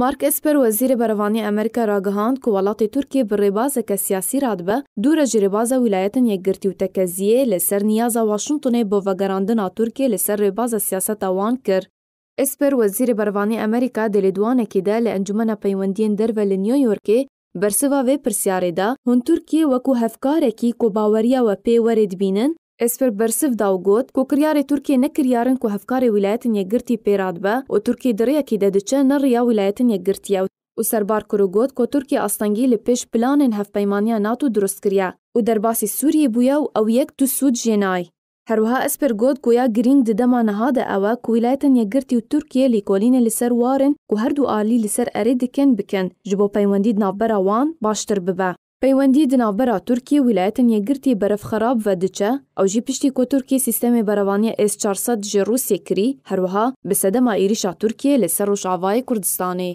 مارک ئسپەر وەزیری بەرەوانی ئەمریکا راگەهاند کە وڵاتی تورکی بڕێبازەکە سیاسی رادبە دوورە ژێبازە ویلایەتن یەکگرتی و تەکەزیە لەسەر نیازە واشنگتونێ بۆ ڤەگەراندنا تورکێ لەسەر ڕێبازە سیاستەوان کرد ئسپەر وەزیری بەرەوانی ئەمریکا دەلێدوانێکیدا لە ئەنجومە پەیوەندیان دەرە لە نیویۆرکێ بەرسوا وێ پرسیارێدا هون تورکیە وەکو هەفکارێکی کۆباوەریەوە پێ وەرێدبینن اسبر برسف داو گوت کو کریار ترکیه نکریارن کو هفکار ولایت نیگرتی پیراد با و ترکیه دریا کی ددچن نر یا ولایت نیگرتیا و سربار کرو گوت کو ترکیه استنگی لپیش پلان هف پیمانیا ناتو درست کریا و در باسی سوریه بویا و او یک تو سود جنای هر وها اسپر گوت گویا گرینگ دده ما نهاد اوا کو ولایت نیگرتی و ترکیه لیکولین لسر وارن کو هر دو آلی لسر اریدکن بکن جبو پیوندید نابرا وان باشتر ببا پەیوەندی دناوبەرا تورکی ویلایەتن یەگرتی بەرەفخەراب بە دچە ئەو ژی پشتی کۆ تورکی سیستەمی بەرەوانیە S400 ji Rûsyê kirî هەروەها bi sedema êrişa Tirkiye li ser Rojavayê Kurdistanê.